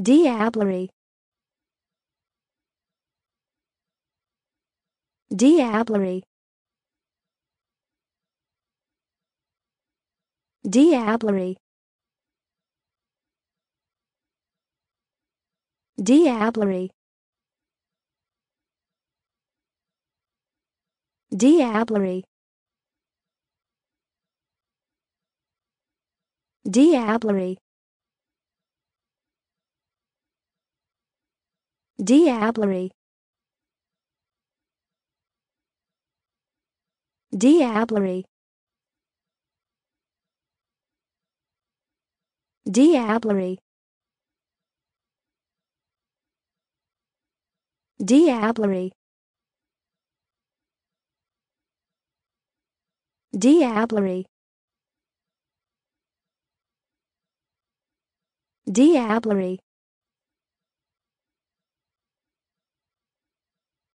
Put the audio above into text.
Diablerie Diablerie Diablerie Diablerie Diablerie Diablerie Diablerie Diablerie Diablerie Diablerie Diablerie Diablerie